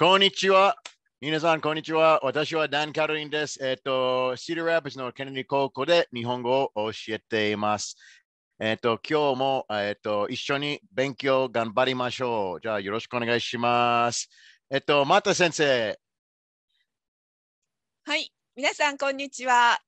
こんにちは。皆さん、こんにちは。私はダン・カロリンです。えっ、ー、と、シード・ラップスのケネディ高校で日本語を教えています。えっ、ー、と、今日も、えっ、ー、と、一緒に勉強頑張りましょう。じゃあ、よろしくお願いします。えっ、と、また先生。はい、皆さん、こんにちは。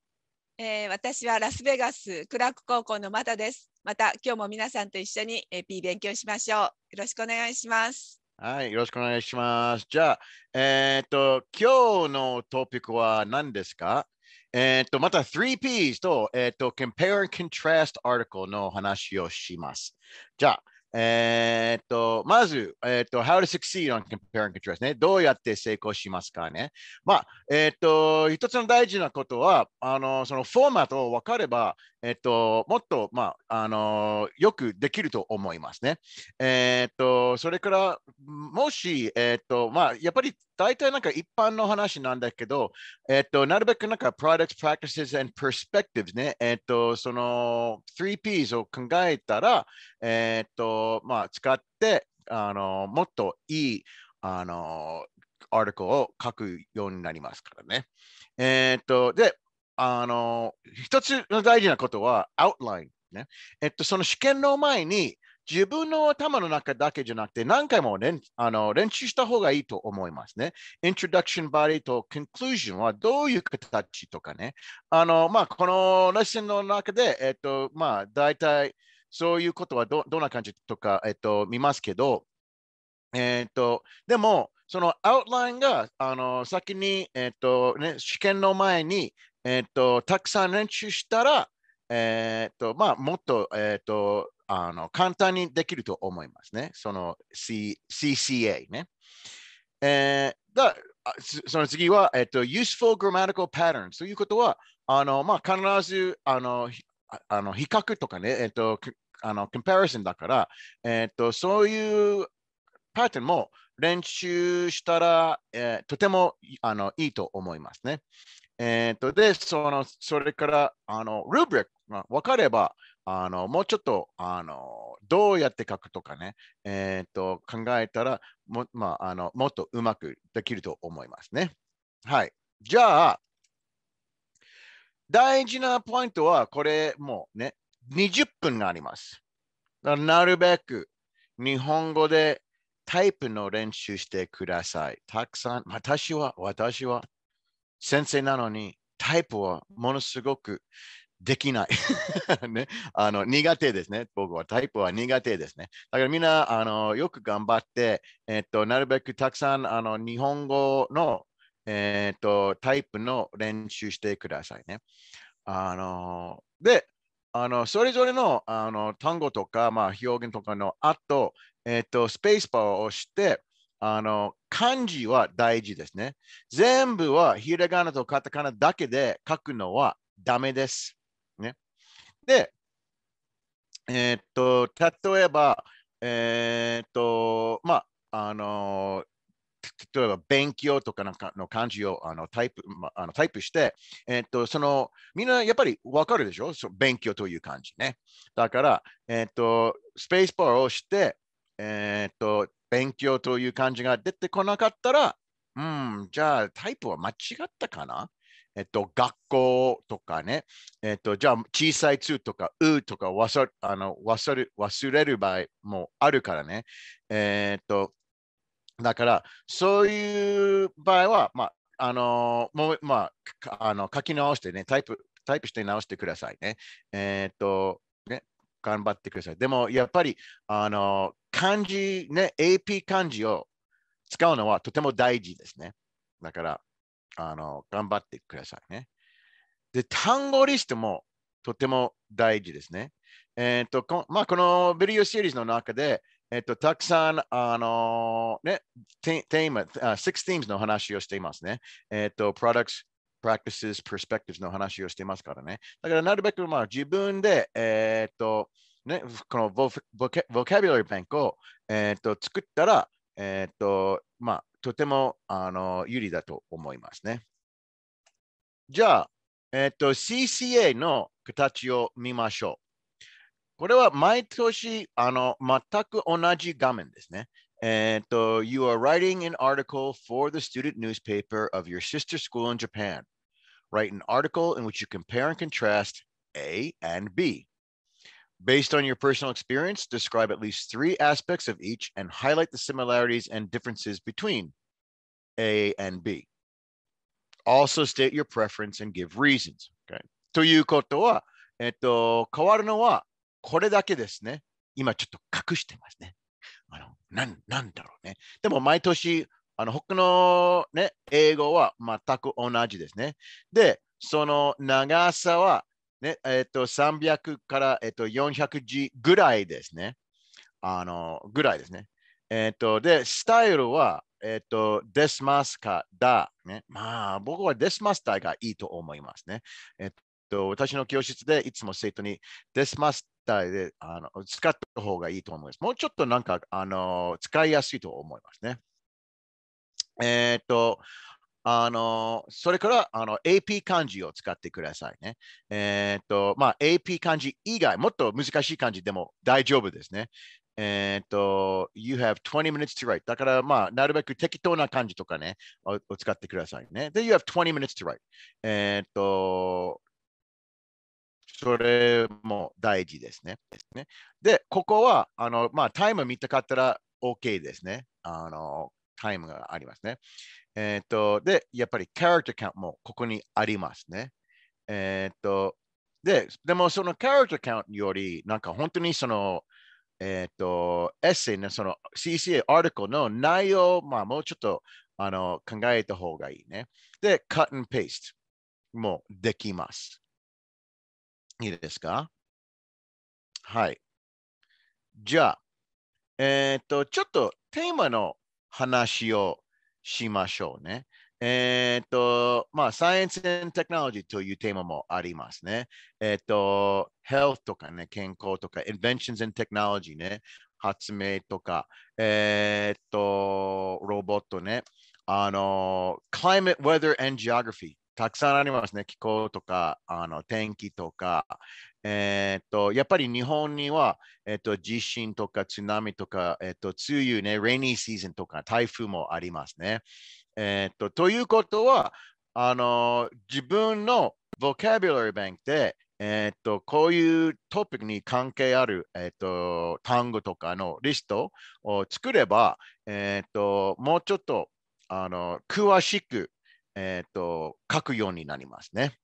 え私はラスベガスクラーク高校のまたです。また、今日も皆さんと一緒に AP 勉強しましょう。よろしくお願いします。はい、よろしくお願いします。じゃあ、えー、っと、今日のトピックは何ですかえー、っと、また 3Ps と、えー、っと、Compare and Contrast Article の話をします。じゃあ、えー、っと、まず、えー、っと、how to succeed on compare and contrast ね。どうやって成功しますかね。まあ、えー、っと、一つの大事なことは、あの、そのフォーマットを分かれば、えっと、もっと、まあ、あの、よくできると思いますね。えっと、それから、もし、えっと、まあ、やっぱり大体なんか一般の話なんだけど、えっと、なるべくなんか products, practices and perspectives ね、えっと、その 3Ps を考えたら、えっと、まあ、使って、あの、もっといい、あの、アルコを書くようになりますからね。えっと、で、あの、一つの大事なことは、outline ね。えっと、その試験の前に、自分の頭の中だけじゃなくて何回も練あの練習した方がいいと思いますね。Introduction body と Conclusion はどういう形とかね。あのまあ、このレッスンの中で、えっとまあ、大体そういうことはどどんな感じとか、えっと、見ますけど、えっと、でも、そのアウトラインがあの先に、えっとね、試験の前に、えっと、たくさん練習したら、えっとまあ、もっと、えっとあの簡単にできると思いますね。その、C、CCA ね。えー、だその次は、えっと、useful grammatical patterns ということは、あのまあ、必ずあのあの比較とかね、えっと、あの comparison だから、えっと、そういうパターンも練習したら、えー、とてもあのいいと思いますね。えっとで、そのそれから、あのルーブリックが分かれば、あのもうちょっとあのどうやって書くとかね、えーと、考えたらも,、まあ、あのもっとうまくできると思いますね。はい。じゃあ、大事なポイントはこれもうね、20分があります。なるべく日本語でタイプの練習してください。たくさん、私は、私は、先生なのにタイプはものすごくできない、ねあの。苦手ですね。僕はタイプは苦手ですね。だからみんなあのよく頑張って、えっと、なるべくたくさんあの日本語の、えっと、タイプの練習してくださいね。あのであの、それぞれのあの単語とか、まあ、表現とかの後、えっと、スペースパーを押して、あの、漢字は大事ですね。全部はひらがなとカタカナだけで書くのはダメです。で、えー、っと、例えば、えー、っと、まあ、あの、例えば勉強とかなんかの漢字をあのタイプ、まあのタイプして、えっと、その、みんなやっぱりわかるでしょそ勉強という漢字ね。だから、えっと、スペースバーをして、えっと、勉強という漢字が出てこなかったら、うん、じゃあタイプは間違ったかなえっと、学校とかね、えっと、じゃあ小さいつとかうとか忘あの忘れ忘れる場合もあるからね。えっと、だから、そういう場合は、まあ、あの、もう、まあ、あの書き直してね、タイプ、タイプして直してくださいね。えっと、ね、頑張ってください。でも、やっぱり、あの、漢字、ね、AP 漢字を使うのはとても大事ですね。だから、あの頑張ってくださいね。で、単語リストもとても大事ですね。えっ、ー、と、まあ、このビデオシリーズの中で、えっ、ー、と、たくさん、あのー、ね、テーマ、6 six themes の話をしていますね。えっ、と、products, practices, perspectives の話をしていますからね。だから、なるべく、まあ、自分で、えっ、と、ね、このボボキャボキャブラリーバンクを、えっ、と、作ったら、えっ、と、まあ、とてもあの有利だと思いますね。じゃあ、えっ、と、CCA の形を見ましょう。これは毎年あの全く同じ画面ですね。えっ、と、You are writing an article for the student newspaper of your sister school in Japan. Write an article in which you compare and contrast A and B. Based on your personal experience, describe at least three aspects of each and highlight the similarities and differences between A and B. Also state your preference and give reasons. Okay. ということは、えっと、変わるのはこれだけですね。今ちょっと隠してますね。あのなんなんだろうね。でも毎年、あの他の、ね、英語は全く同じですね。で、その長さはね、えっ、ー、と、300から、えっ、ー、と、400字ぐらいですね。あの、ぐらいですね。えっ、ー、と、で、スタイルは、えっ、と、デスマスカだ。ね、まあ、僕はデスマスターがいいと思いますね。えっ、と、私の教室でいつも生徒にデスマスターであの使った方がいいと思います。もうちょっとなんか、あの、使いやすいと思いますね。えっ、と、あの、それから、あの、AP 漢字を使ってくださいね。えー、と、まあ、AP 漢字以外、もっと難しい漢字でも大丈夫ですね。えー、と、you have 20 minutes to write. だから、まあ、なるべく適当な漢字とかね、をを使ってくださいね。で、you have 20 minutes to write. えー、と、それも大事ですね。で、ここは、あの、まあ、タイム見たかったら OK ですね。あの、タイムがありますね。えー、っと、で、やっぱりキャラクターカウントもここにありますね。えー、っと、で、でもそのキャラクターカウントより、なんか本当にその、えっ、と、エッセイのその CCA アーティクルの内容、まあ、もうちょっとあの考えた方がいいね。で、カットンペーストもできます。いいですかはい。じゃあ、えっ、と、ちょっとテーマの話をしましょうね。えー、っと、まあ、サイエンステクノロジーというテーマもありますね。えー、っと、health とかね、健康とか、inventions and technology ね、発明とか、えー、っと、ロボットね、あの、climate, weather and geography たくさんありますね。気候とか、あの天気とか、えー、っと、やっぱり日本には、えー、っと、地震とか津波とか、えー、っと、梅雨ね、レイニーシーズンとか、台風もありますね。えっと、ということは、あの、自分のボキャブラリーバンクで、えっと、こういうトピックに関係ある、えっと、単語とかのリストを作れば、えっと、もうちょっと、あの、詳しく、えっと、書くようになりますね。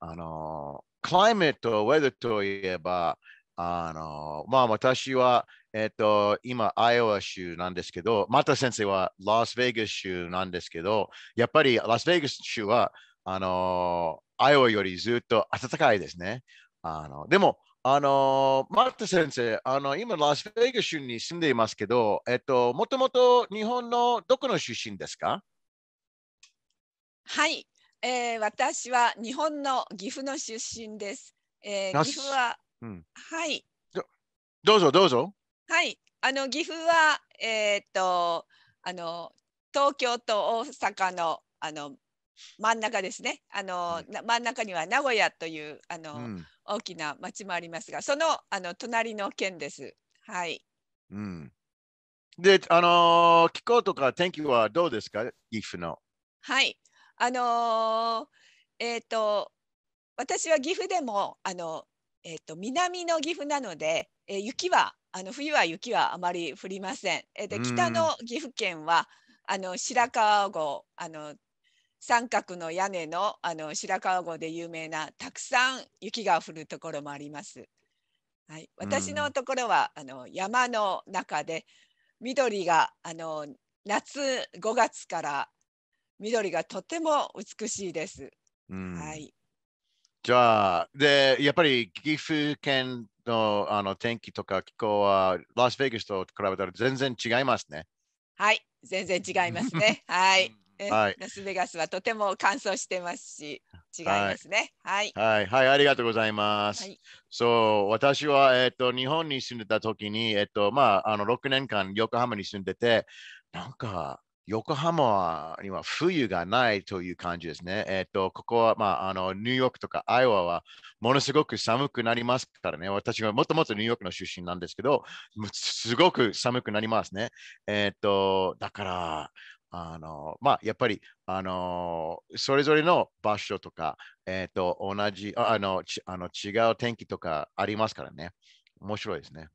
あのクライメット、ウェザーといえば、あの、まあ私は、えっ、と、今、アイオワ州なんですけど、また先生はラスベガス州なんですけど、やっぱりラスベガス州は、あの、アイオワよりずっと暖かいですね。あの、でも、あの、マッ先生、あの、今、ラスベガス州に住んでいますけど、えっ、と、もともと日本のどこの出身ですかはい、えー、私は日本の岐阜の出身です。えー、岐阜は、うん、はいど。どうぞどうぞ。はい。あの岐阜はえー、っとあの東京と大阪のあの真ん中ですね。あの、うん、真ん中には名古屋というあの、うん、大きな町もありますが、そのあの隣の県です。はい。うん。で、あの気候とか天気はどうですか、岐阜の。はい。あのー、えっ、ー、と私は岐阜でもあの、えーと、南の岐阜なので、えー、雪はあの冬は雪はあまり降りません。えー、で北の岐阜県はあの白川郷あの三角の屋根のあの白川郷で有名なたくさん雪が降るところもあります。はい、私のところは、あの山の中で緑があの夏5月から緑がとても美しいです。うん、はい。じゃあ、で、やっぱり岐阜県のあの天気とか気候は、ラスベガスと比べたら全然違いますね。はい、全然違いますね。はい。はい、ラスベガスはとても乾燥してますし、違いますね。はい。はい、はい、はい、ありがとうございます。はい、そう、私は、えっ、ー、と、日本に住んでた時に、えっ、ー、と、まあ、あの、6年間横浜に住んでて、なんか、横浜には冬がないという感じですね。えっ、ー、と、ここは、まあ、あの、ニューヨークとかアイオワはものすごく寒くなりますからね。私はもともとニューヨークの出身なんですけど、すごく寒くなりますね。えっ、ー、と、だから、あの、まあ、やっぱり、あの、それぞれの場所とか、えっ、ー、と、同じ、あの、あの違う天気とかありますからね。面白いですね。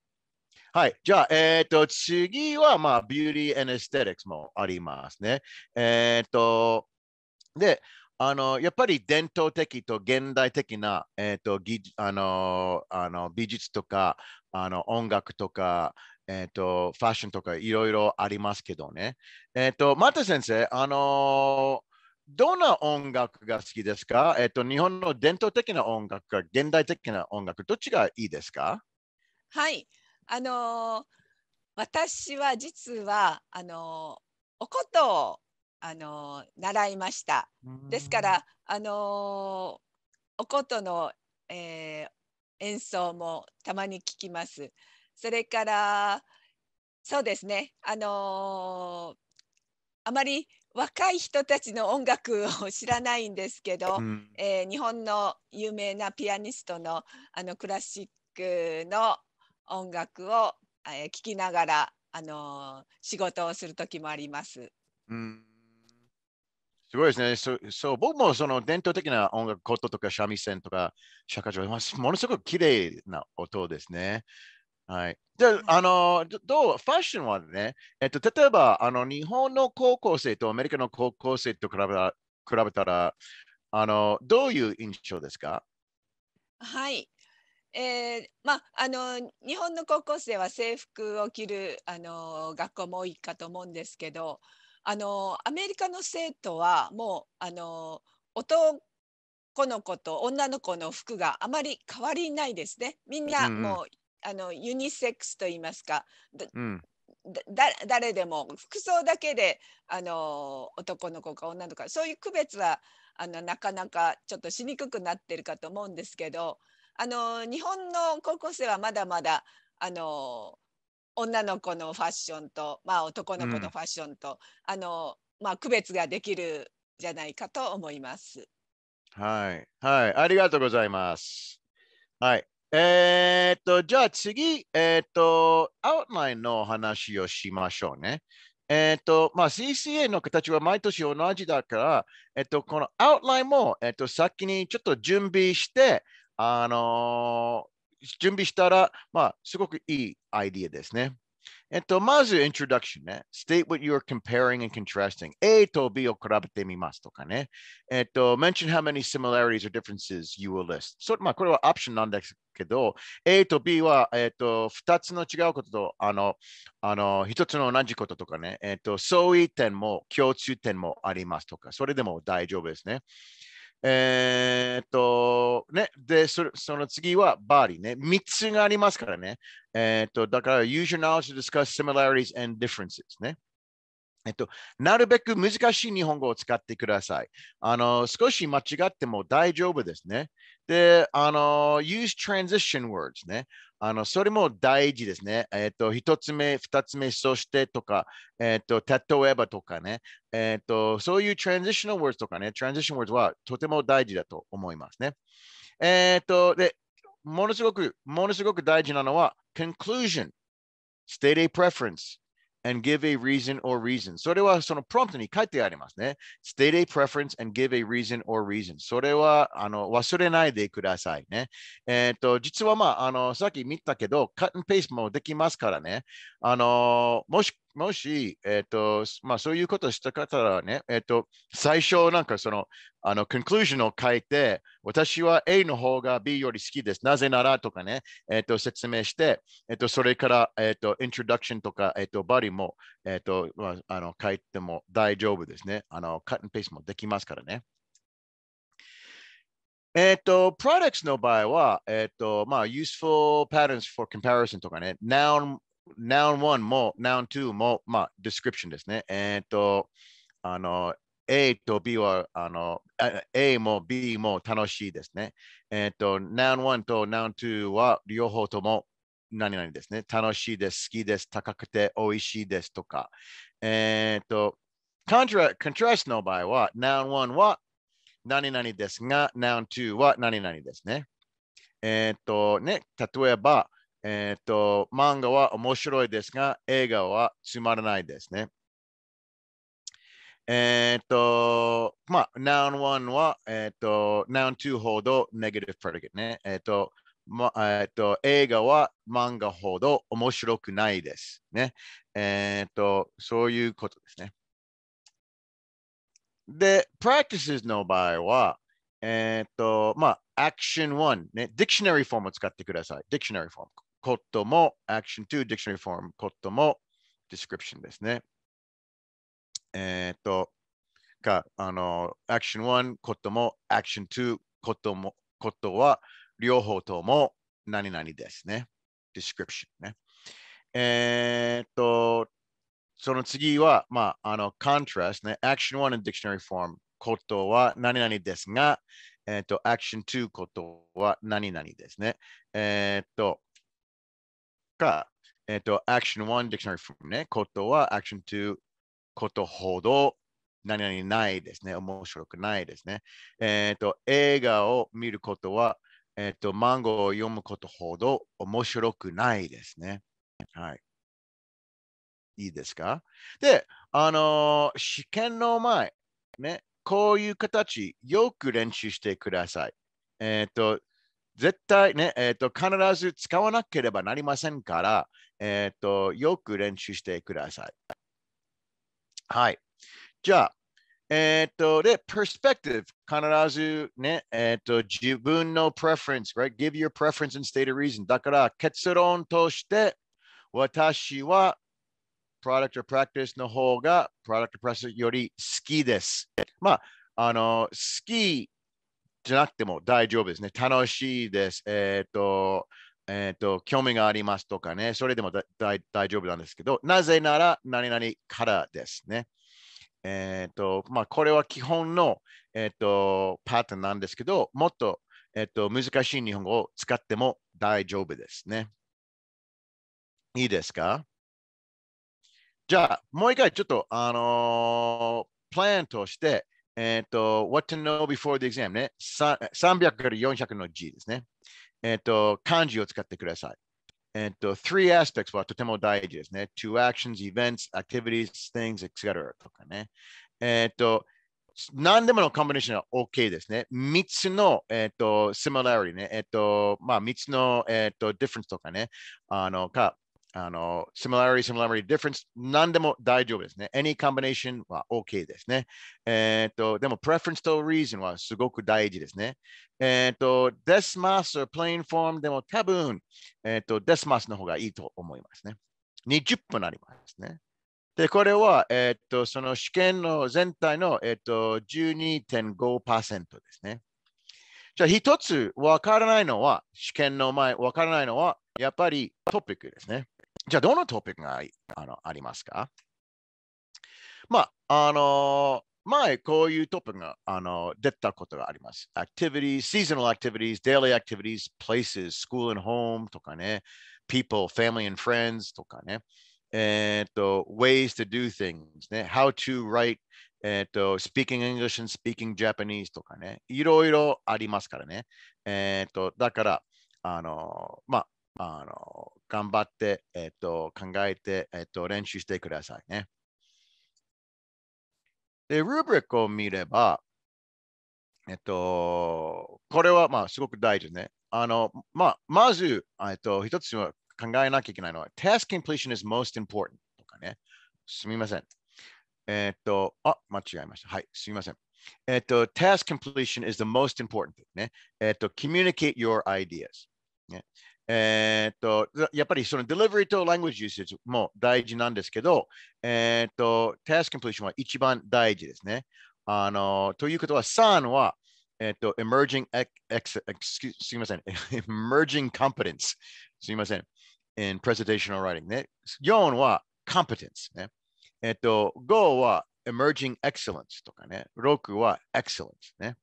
はい。じゃあ、えっ、ー、と、次は、まあ、ビューティーエステティックスもありますね。えっ、ー、と、で、あの、やっぱり伝統的と現代的な、えっ、ー、と、技あの、あの、美術とか、あの、音楽とか、えっ、と、ファッションとかいろいろありますけどね。えっ、と、また先生、あのどんな音楽が好きですかえっ、と、日本の伝統的な音楽か現代的な音楽、どっちがいいですかはい。あのー、私は実はあのー、お琴をあのー、習いました。ですからあのお琴の、えー、演奏もたまに聞きます。それからそうですねあのあまり若い人たちの音楽を知らないんですけど、うん、えー、日本の有名なピアニストのあのクラシックの音楽を、え聞きながら、あのー、仕事をする時もあります。うんすごいですね。そそう僕もその伝統的な音楽、ットとか三味線とか釈迦上、ものすごく綺麗な音ですね。はい。じゃあ、あの、どう、ファッションはね、えっと、例えば、あの、日本の高校生とアメリカの高校生と比べ比べたら、あの、どういう印象ですかはい。えーまあ、あの日本の高校生は制服を着るあの学校も多いかと思うんですけどあのアメリカの生徒はもうあの男の子と女の子の服があまり変わりないですね。みんなもう、うんうん、あのユニセックスと言いますか、うん、誰でも服装だけであの男の子か女の子かそういう区別はあのなかなかちょっとしにくくなってるかと思うんですけどあの日本の高校生はまだまだあの女の子のファッションと、まあ、男の子のファッションと、うん、あのまあ、区別ができるじゃないかと思います。はい、はい、ありがとうございます。はい、えー、っと、じゃあ次、えー、っと、アウトラインの話をしましょうね。えー、っと、まあ、CCA の形は毎年同じだから、えっと、このアウトラインも、えっと、先にちょっと準備して、あのー、準備したら、まあ、すごくいいアイディアですね。えっと、まず、introduction ね。state what you are comparing and contrasting. A と B を比べてみますとかね。えっと、mention how many similarities or differences you will list. そまあ、これはオプションなんですけど、A と B は、えっと、2つの違うことと、あの、あの、1つの同じこととかね。えっと、相違点も共通点もありますとか、それでも大丈夫ですね。えー、っと、ね、でそ、その次はバディね。3つがありますからね。えー、っと、だから、use your knowledge to discuss similarities and differences ね。えっと、なるべく難しい日本語を使ってください。あの、少し間違っても大丈夫ですね。で、あの、use transition words ね。あのそれも大事ですね。えっ、ー、と、一つ目、二つ目、そしてとか、えっ、ー、と、例えばとかね、えっ、ー、と、そういう transitional words とかね、transition words はとても大事だと思いますね。えっ、と、で、ものすごく、ものすごく大事なのは、conclusion、state a preference、and give a reason or reason. それはそのプロンプトに書いてありますね。State a preference and give a reason or reason. それはあの忘れないでくださいね。えー、と、実はまあ、あの、さっき見たけど、カットペースもできますからね。あの、もしもし、えっ、ー、と、まあ、そういうことをした方はね、えっ、ー、と、最初、なんかその、あの、コンクルージョンを書いて、私は A の方が B より好きです。なぜならとかね、えっ、ー、と、説明して、えっ、と、それから、えっ、と、イントロダクションとか、えっ、と、バリも、えっ、と、まあ、あの、書いても大丈夫ですね。あの、カットペースもできますからね。えっと、products の場合は、えっと、まあ、useful patterns for comparison とかね、noun noun 1も noun 2も、まあ、description ですね。えー、っと、あの、A と B は、あの、A も B も楽しいですね。えー、っと、noun 1と noun 2は両方とも何々ですね。楽しいです、好きです、高くて、美味しいですとか。えー、っと、contra contrast の場合は、noun 1は何々ですが、noun 2は何々ですね。えー、っとね、例えば、えっ、と、漫画は面白いですが、映画はつまらないですね。えっ、と、まあ、noun 1は、えっ、と、noun 2ほど negative predicate ね。えっ、と、ま、えっ、と、映画は漫画ほど面白くないですね。えっ、と、そういうことですね。で、practices の場合は、えっ、と、まあ、action 1、ね、dictionary form を使ってください。dictionary form。ことも action to dictionary form ことも description ですね。えっ、と、か、あの、action one ことも action to こともことは両方とも何々ですね。description ね。えっ、と、その次は、まあ、あの、contrast ね。action 1 in dictionary form ことは何々ですが、えっ、と、action two ことは何々ですね。えっ、と、果、えっ、ー、と、アクション1 dictionary f r m ね、ことはアクション2ことほど何々ないですね。面白くないですね。えっ、ー、と、映画を見ることは、えっ、ー、と、漫画を読むことほど面白くないですね。はい。いいですかで、あのー、試験の前、ね、こういう形、よく練習してください。えっ、ー、と、絶対ね、えー、と、必ず使わなければなりませんから、えっ、ー、と、よく練習してください。はい。じゃあ、えっ、ー、と、で、perspective、必ずね、えっ、と、自分の preference、right? Give your preference and state a reason。だから、結論として、私は product or practice の方が product or practice より好きです。まあ、あの、好きじゃなくても大丈夫ですね。楽しいです。えっ、ー、と、えっ、ー、と、興味がありますとかね、それでも大丈夫なんですけど、なぜなら何々からですね。えっ、ー、と、まあ、これは基本の、えっとパターンなんですけど、もっと,、えっと難しい日本語を使っても大丈夫ですね。いいですかじゃあ、もう一回ちょっと、あのプランとして、えっ、と、what to know before the exam ね。300から400の G ですね。えっ、と、漢字を使ってください。えっ、と、three aspects はとても大事ですね。to actions, events, activities, things, etc. とかね。えっ、と、何でものコンビネーションは OK ですね。3つの、えっ、ー、と、similarity ね。えっ、ー、と、まあ、3つの、えっ、ー、と、difference とかね。あの、か、あの、similarity, similarity, difference、何でも大丈夫ですね。any combination は OK ですね。えっ、と、でも preference と reason はすごく大事ですね。えっ、ー、と、ですます or plain form でも多分、えっ、ー、と、ですますの方がいいと思いますね。20分ありますね。で、これは、えっ、と、その試験の全体の、えっ、と、12.5%ですね。じゃあ、一つわからないのは、試験の前、わからないのは、やっぱりトピックですね。じゃあ、どのトピックがあのありますかまあ、あの、前、こういうトピックがあの出たことがあります。Activities, seasonal activities, daily activities, places, school and home とかね、people, family and friends とかね、えっと、ways to do things ね、how to write えっ、と、speaking English and speaking Japanese とかね、いろいろありますからね。えっ、ー、と、だから、あの、まあ、あの、頑張って、えっと、考えて、えっと、練習してくださいね。で、ルーブリックを見れば、えっと、これはまあすごく大事ね。あの、まあ、まず、えっと、一つは考えなきゃいけないのは、task completion is most important とかね。すみません。えっと、あ、間違えました。はい、すみません。えっと、task completion is the most important ね。えっと、communicate your ideas。ね、えー、っと、やっぱりその delivery と language usage も大事なんですけど、えー、っと、task completion は一番大事ですね。あの、ということは3は、えっと、emerging ex, ex, すみません、emerging competence すみません、in presentational writing ね。4は competence ね。えっと、5は emerging excellence とかね。6は excellence ね。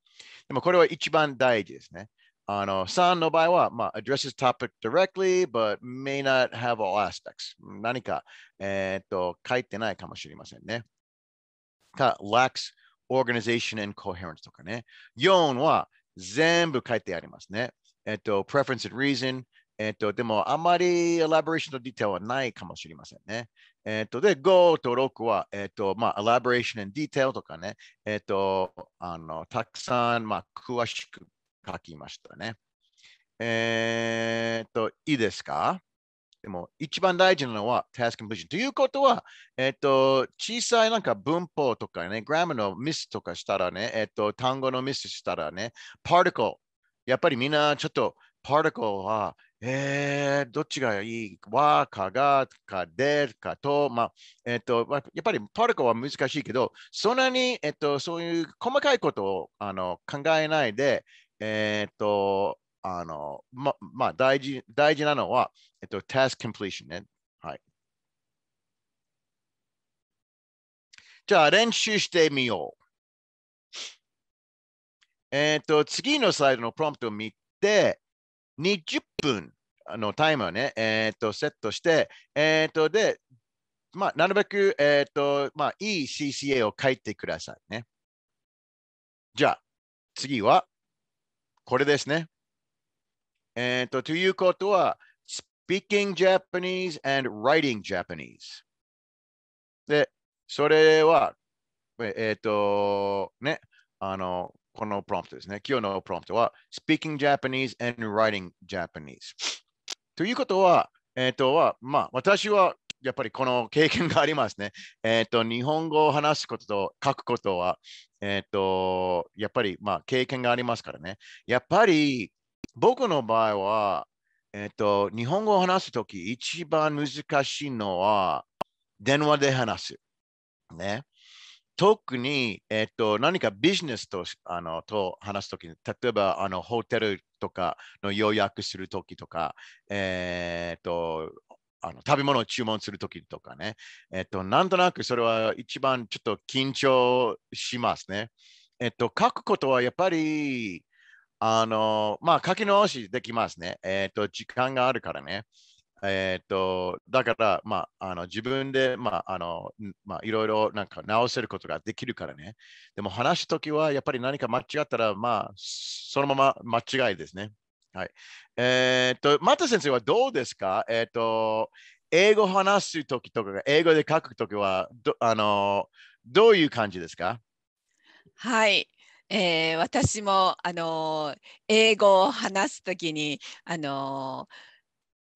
でもこれは一番大事ですね。あの、3の場合は、まあ、addresses topic directly, but may not have all aspects. 何か、えっ、と、書いてないかもしれませんね。か、lacks organization and coherence とかね。4は全部書いてありますね。えっ、と、preference and reason。えっ、と、でも、あまり elaboration の detail はないかもしれませんね。えっ、と、で、5と6は、えっ、と、まあ、elaboration and detail とかね。えっ、と、あの、たくさん、まあ、詳しく書きましたね。えー、っと、いいですかでも、一番大事なのは task completion。ということは、えっと、小さいなんか文法とかね、グラムのミスとかしたらね、えっと、単語のミスしたらね、particle。やっぱりみんなちょっと particle は、えー、どっちがいいわ、かが、かで、かと、まあ、えっと、やっぱり particle は難しいけど、そんなに、えっと、そういう細かいことをあの考えないで、えー、っと、あの、ま、まあ、大事、大事なのは、えっと、タスク k completion ね。はい。じゃあ、練習してみよう。えっと、次のサイドのプロンプトを見て、20分のタイムをね、えっと、セットして、えっと、で、まあ、なるべく、えっと、まあ、いい CCA を書いてくださいね。じゃあ、次は、これですね。えっ、と、ということは、speaking Japanese and writing Japanese。で、それは、えっ、と、ね、あの、このプロンプトですね。今日のプロンプトは、speaking Japanese and writing Japanese。ということは、えっ、とは、まあ、私はやっぱりこの経験がありますね。えっ、ー、と、日本語を話すことと書くことは、えっ、ー、と、やっぱり、まあ、経験がありますからね。やっぱり、僕の場合は、えっ、ー、と、日本語を話すとき、一番難しいのは、電話で話す。ね。特に、えっと、何かビジネスとあのと話すときに、例えばあのホテルとかの予約するときとか、えー、っとあの食べ物を注文するときとかね、えっと、なんとなくそれは一番ちょっと緊張しますね。えっと、書くことはやっぱり、あの、まあ、書き直しできますね。えっと、時間があるからね。えっと、だから、まあ、あの自分で、まあ、あの、まあ、いろいろなんか直せることができるからね。でも話すときは、やっぱり何か間違ったら、まあ、そのまま間違いですね。はい。えー、っと、マタ先生はどうですかえー、っと、英語話すときとか、英語で書くときはど、あの、どういう感じですかはい。えー、私も、あの、英語を話すときに、あの、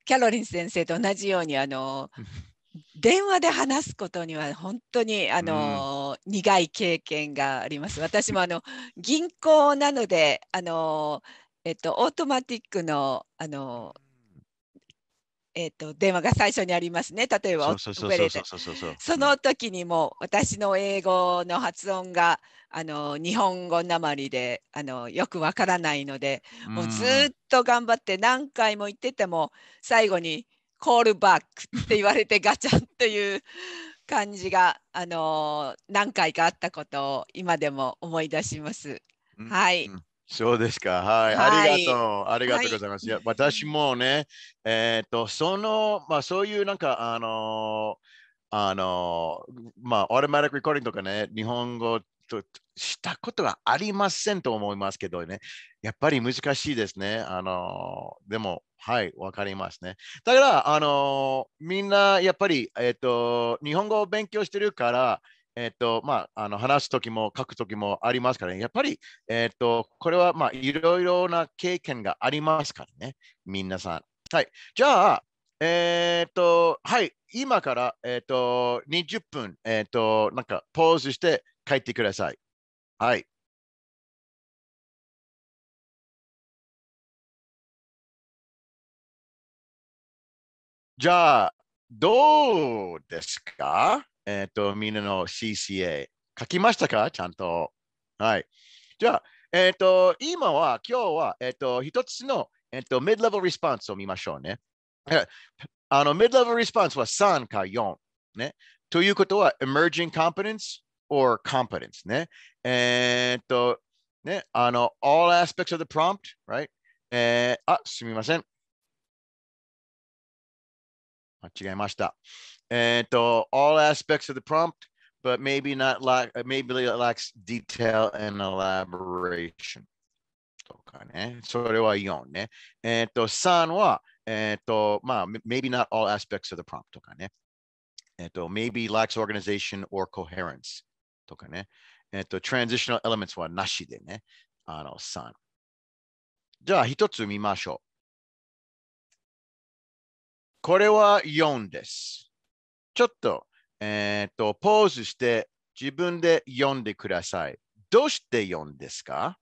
キャロリン先生と同じように、あの、電話で話すことには本当にあの、うん、苦い経験があります。私もあの銀行なのであのえっと、オートマティックのあの、えっと、電話が最初にありますね例えばその時にも私の英語の発音があの日本語なまりであのよくわからないのでもうずっと頑張って何回も言ってても最後に「コールバック」って言われてガチャンという。感じが、あの何回かあったことを今でも思い出します。うん、はい、うんそうですか、はい、はい、ありがとう、ありがとうございます。はい、いや私もね、えっ、ー、と、その、まあ、そういうなんか、あのあのまあ、オートマティックレコーディングとかね、日本語としたことがありませんと思いますけどね、やっぱり難しいですね。あのでも、はい、わかりますね。だから、あのみんなやっぱり、えっ、と、日本語を勉強してるから、えっ、と、まあ、あの、話す時も書く時もありますからね。やっぱり、えっ、と、これは、まあ、いろいろな経験がありますからね。みんなさん。はい。じゃあ、えっ、ー、と、はい。今から、えっ、と、20分、えっ、と、なんか、ポーズして帰ってください。はい。じゃあ、どうですかえっ、ー、と、みんなの CCA。書きましたかちゃんと。はい。じゃあ、えっ、ー、と、今は、今日は、えっ、ー、と、一つの、えっ、と、ミッドレベルリスポンスを見ましょうね。あの、ミッドレベルリスポンスは3か4。ね。ということは、emerging competence or competence ね。えっ、と、ね、あの、all aspects of the prompt, right? えー、あ、すみません。間違えました。and uh, all aspects of the prompt, but maybe not like uh, maybe it lacks detail and elaboration. And とかねそれは eh? maybe not all aspects of the prompt eh? And maybe lacks organization or coherence eh? And the transitional elements はなしでね。あの、3。じゃあ、一つ見ましょう。これは4です。ちょっと、えー、っと、ポーズして自分で読んでください。どうして読んですか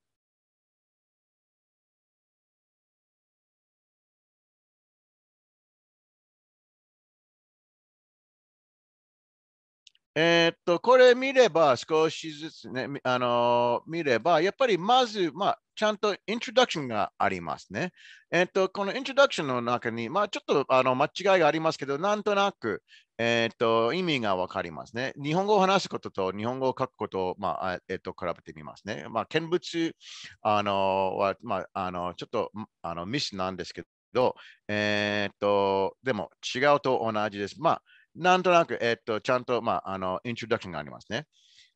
えっと、これ見れば少しずつね、あのー、見れば、やっぱりまず、まあ、ちゃんとイントロダクションがありますね。えっと、このイントロダクションの中に、まあ、ちょっとあの間違いがありますけど、なんとなく、えー、っと、意味がわかりますね。日本語を話すことと日本語を書くことを、まあ、えー、っと、比べてみますね。まあ、見物あのは、まあ、あの、ちょっとあのミスなんですけど、えー、っと、でも違うと同じです。まあ、なんとなく、えっと、ちゃんと、まあ、あの、イントロダクションがありますね。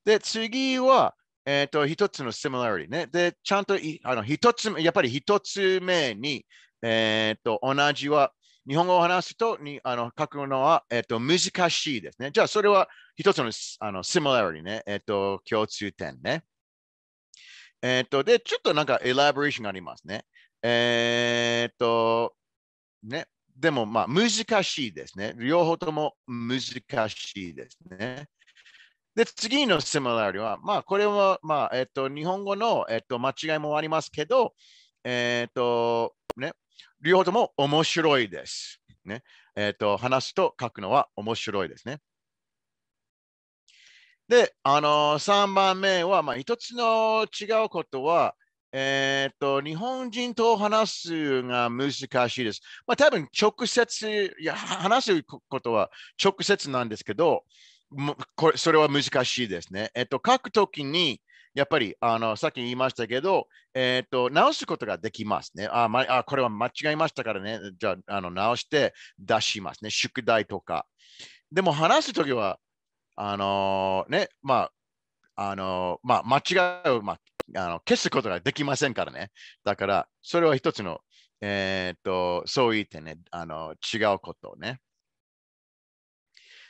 で、次は、えっと、一つの similarity ね。で、ちゃんと、あの、一つ、やっぱり一つ目に、えっと、同じは日本語を話すとにあの書くのは、えっと、難しいですね。じゃあ、それは一つのあの similarity ね、えっと、共通点ね。えっと、で、ちょっとなんかエラボレーションがありますね。えっと、ね、でも、まあ、難しいですね。両方とも難しいですね。で、次の similarity は、まあ、これは、まあ、えっと、日本語の、えっと、間違いもありますけど、えっと、ね、両方とも面白いです。ねえーと、話すと書くのは面白いですね。で、あのー、3番目は、まあ、つの違うことは、えっ、ー、と、日本人と話すが難しいです。まあ、多分直接いや、話すことは直接なんですけど、これそれは難しいですね。えっ、と、書くときに、やっぱりあのさっき言いましたけど、えっ、ー、と直すことができますねあ、まあ。これは間違いましたからね。じゃああの直して出しますね。宿題とか。でも話すときは、あのー、ね、まあ、あのー、まあ、間違いを、まあ、あの消すことができませんからね。だから、それは一つの、えっと、そう言ってね、あの違うことね。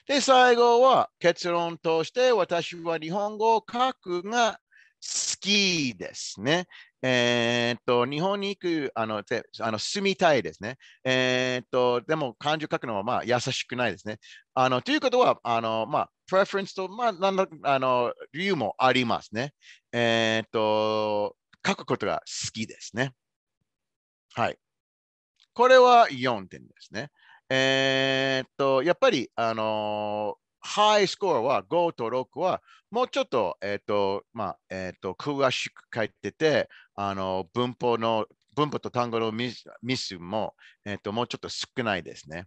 で、最後は結論として私は日本語を書くが好きですね。えー、っと、日本に行く、あの、あの住みたいですね。えー、っと、でも漢字を書くのは、まあ、優しくないですね。あの、ということは、あの、まあ、プレフェンスと、まあ、なんだ、あの、理由もありますね。えー、っと、書くことが好きですね。はい。これは4点ですね。えー、っと、やっぱり、あのハイスコアは5と6はもうちょっと,、えーとまあえーと、詳しく書いててあの文法の文法と単語のミスミスも、えーと、もうちょっと少ないですね。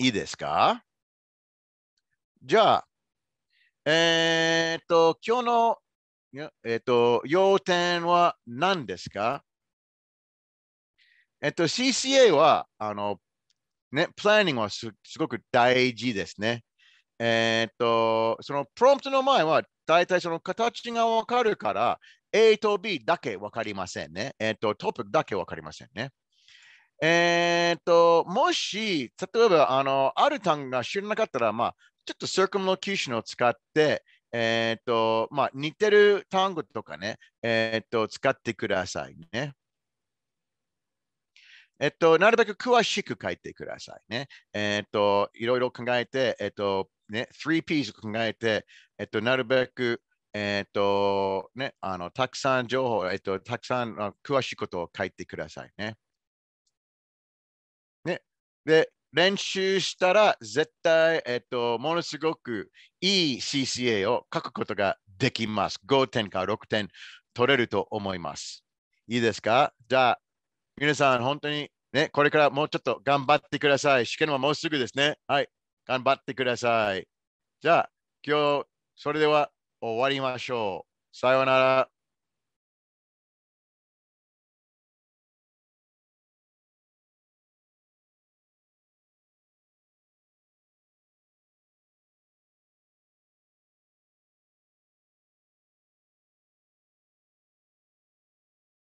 いいですかじゃあ、えっ、ー、と、今日の、えっ、ー、と、要点は何ですかえっ、ー、と、CCA は、あの、ね、プランニングはすごく大事ですね。えー、っと、そのプロンプトの前は、大体その形がわかるから、A と B だけわかりませんね。えー、っと、トップだけわかりませんね。えー、っと、もし、例えば、あの、ある単語が知らなかったら、まあ、ちょっとセクムロキューションを使って、えっと、まあ、似てる単語とかね、えっと、使ってくださいね。えっと、なるべく詳しく書いてくださいね。えっと、いろいろ考えて、えっと、ね、3Ps 考えて、えっと、なるべく、えっと、ね、あの、たくさん情報、えっと、たくさん詳しいことを書いてくださいね。ね。で、練習したら絶対、えっと、ものすごくいい CCA を書くことができます。5点か6点取れると思います。いいですかじゃあ、皆さん、本当にね、これからもうちょっと頑張ってください。試験はもうすぐですね。はい、頑張ってください。じゃあ、今日、それでは終わりましょう。さようなら。